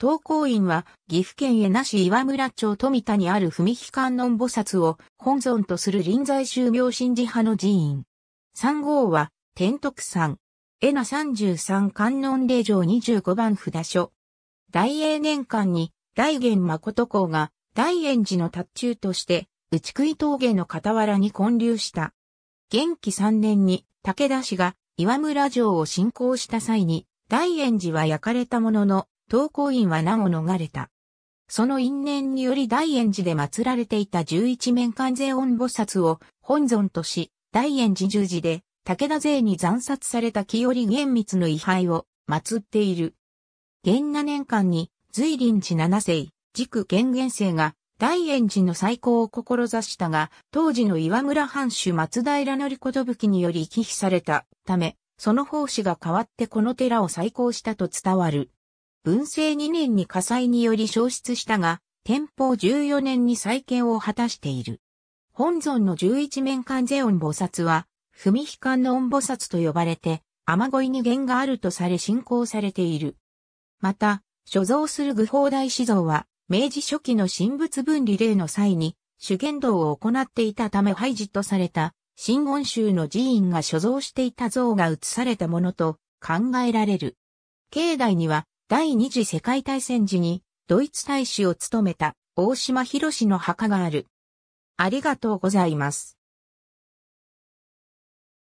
東光院は岐阜県へ那市岩村町富田にある文木観音菩薩を本尊とする臨在宗明神寺派の寺院。三号は天徳山。恵那33観音霊場25番札所。大英年間に大元誠公が大円寺の達中として内い峠の傍らに建立した。元気3年に武田氏が岩村城を侵攻した際に大円寺は焼かれたものの東光院は難を逃れた。その因縁により大円寺で祀られていた十一面観世音菩薩を本尊とし、大円寺十字で武田勢に惨殺された清織玄密の遺灰を祀っている。元那年間に随林寺七世、軸玄元世が大円寺の再興を志したが、当時の岩村藩主松平則寿により忌避されたため、その奉仕が変わってこの寺を再興したと伝わる。文政2年に火災により消失したが、天保14年に再建を果たしている。本尊の十一面観世音菩薩は、文悲観音菩薩と呼ばれて、雨乞いに源があるとされ信仰されている。また、所蔵する愚法大師像は、明治初期の神仏分離令の際に、主言道を行っていたため廃寺とされた、新言宗の寺院が所蔵していた像が移されたものと考えられる。境内には、第二次世界大戦時にドイツ大使を務めた大島博の墓がある。ありがとうございます。